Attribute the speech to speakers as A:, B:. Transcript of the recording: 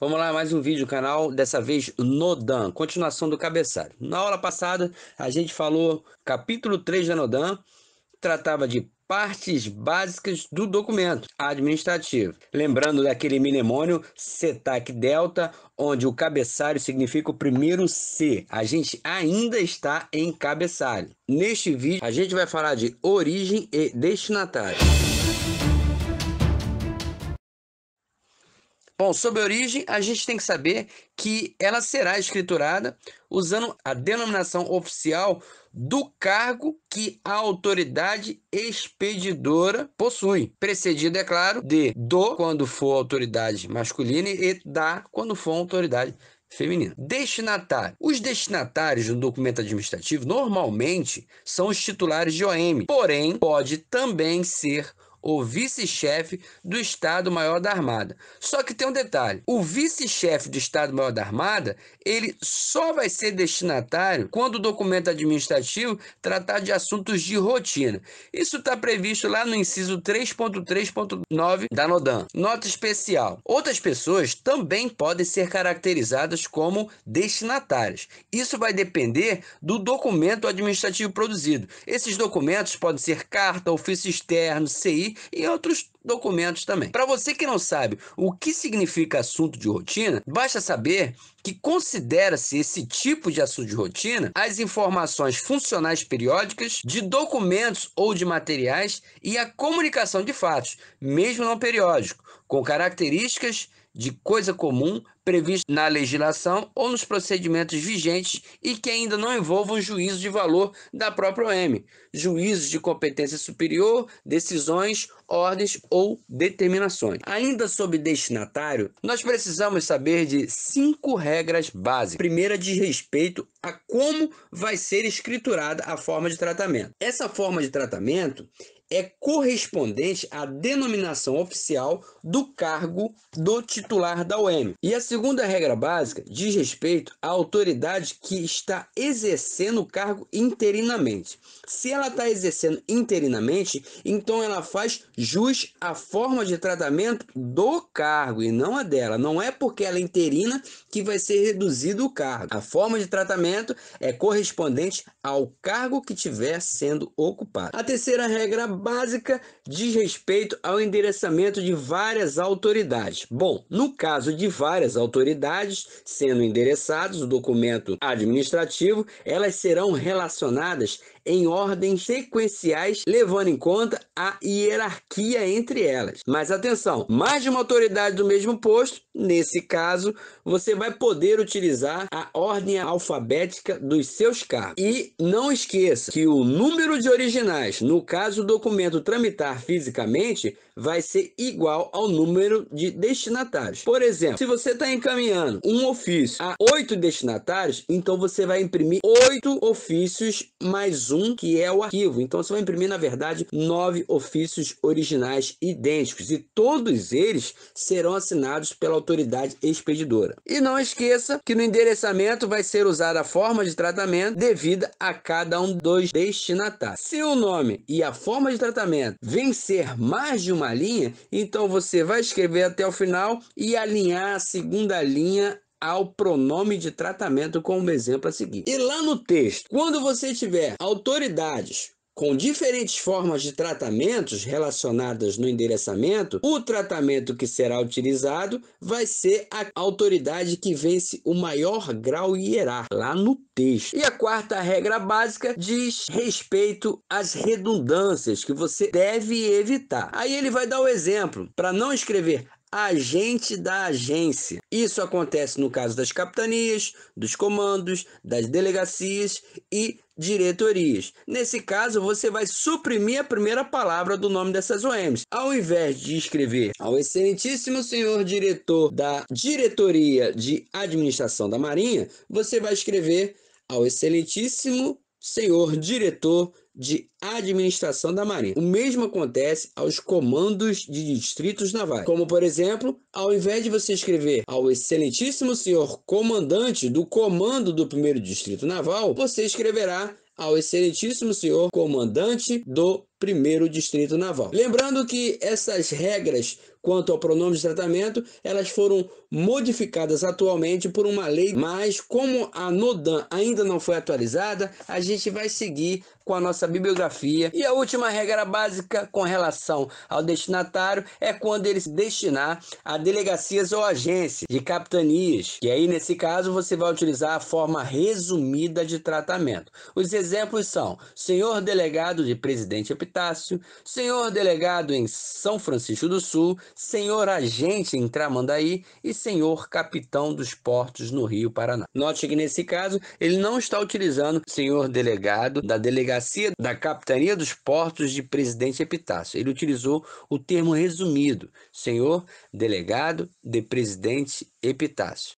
A: Vamos lá, mais um vídeo do canal, dessa vez Nodan, continuação do cabeçalho. Na aula passada, a gente falou capítulo 3 da Nodan, tratava de partes básicas do documento administrativo. Lembrando daquele mnemônio CETAC Delta, onde o cabeçalho significa o primeiro C. A gente ainda está em cabeçalho. Neste vídeo, a gente vai falar de origem e destinatário. Bom, sobre a origem, a gente tem que saber que ela será escriturada usando a denominação oficial do cargo que a autoridade expedidora possui, precedido, é claro, de do quando for autoridade masculina e da quando for autoridade feminina. Destinatário. Os destinatários do documento administrativo normalmente são os titulares de OM, porém pode também ser ou vice-chefe do Estado-Maior da Armada. Só que tem um detalhe: o vice-chefe do Estado-Maior da Armada, ele só vai ser destinatário quando o documento administrativo tratar de assuntos de rotina. Isso está previsto lá no inciso 3.3.9 da NODAN. Nota especial: outras pessoas também podem ser caracterizadas como destinatárias. Isso vai depender do documento administrativo produzido. Esses documentos podem ser carta, ofício externo, CI e outros documentos também. Para você que não sabe o que significa assunto de rotina, basta saber que considera-se esse tipo de assunto de rotina as informações funcionais periódicas de documentos ou de materiais e a comunicação de fatos, mesmo não periódico, com características de coisa comum previsto na legislação ou nos procedimentos vigentes e que ainda não envolvam juízo de valor da própria OM, juízos de competência superior, decisões, ordens ou determinações. Ainda sobre destinatário, nós precisamos saber de cinco regras básicas. A primeira diz respeito a como vai ser escriturada a forma de tratamento. Essa forma de tratamento é correspondente à denominação oficial do cargo do titular da OM. E a segunda regra básica diz respeito à autoridade que está exercendo o cargo interinamente. Se ela está exercendo interinamente, então ela faz jus à forma de tratamento do cargo e não a dela. Não é porque ela é interina que vai ser reduzido o cargo. A forma de tratamento é correspondente ao cargo que estiver sendo ocupado. A terceira regra básica diz respeito ao endereçamento de várias autoridades. Bom, no caso de várias autoridades sendo endereçados o documento administrativo, elas serão relacionadas em ordens sequenciais, levando em conta a hierarquia entre elas. Mas atenção, mais de uma autoridade do mesmo posto, nesse caso, você vai poder utilizar a ordem alfabética dos seus cargos. E não esqueça que o número de originais, no caso o documento tramitar fisicamente, vai ser igual ao número de destinatários. Por exemplo, se você está encaminhando um ofício a oito destinatários, então você vai imprimir oito ofícios mais um um, que é o arquivo. Então você vai imprimir, na verdade, nove ofícios originais idênticos e todos eles serão assinados pela autoridade expedidora. E não esqueça que no endereçamento vai ser usada a forma de tratamento devida a cada um dos destinatários. Se o nome e a forma de tratamento vencer mais de uma linha, então você vai escrever até o final e alinhar a segunda linha ao pronome de tratamento como exemplo a seguir. E lá no texto, quando você tiver autoridades com diferentes formas de tratamentos relacionadas no endereçamento, o tratamento que será utilizado vai ser a autoridade que vence o maior grau hierárquico, lá no texto. E a quarta regra básica diz respeito às redundâncias que você deve evitar. Aí ele vai dar o exemplo, para não escrever agente da agência. Isso acontece no caso das capitanias, dos comandos, das delegacias e diretorias. Nesse caso, você vai suprimir a primeira palavra do nome dessas OMs. Ao invés de escrever ao excelentíssimo senhor diretor da Diretoria de Administração da Marinha, você vai escrever ao excelentíssimo senhor diretor de administração da Marinha. O mesmo acontece aos comandos de distritos navais. Como, por exemplo, ao invés de você escrever ao excelentíssimo senhor comandante do comando do primeiro distrito naval, você escreverá ao excelentíssimo senhor comandante do primeiro distrito naval. Lembrando que essas regras quanto ao pronome de tratamento, elas foram modificadas atualmente por uma lei, mas como a NODAM ainda não foi atualizada, a gente vai seguir com a nossa bibliografia. E a última regra básica com relação ao destinatário é quando ele se destinar a delegacias ou agências de capitanias, e aí nesse caso você vai utilizar a forma resumida de tratamento. Os exemplos são: senhor delegado de presidente Epitácio, senhor delegado em São Francisco do Sul, senhor agente em Tramandaí e senhor capitão dos portos no Rio Paraná. Note que nesse caso ele não está utilizando senhor delegado da delegacia da capitania dos portos de Presidente Epitácio. Ele utilizou o termo resumido, senhor delegado de Presidente Epitácio.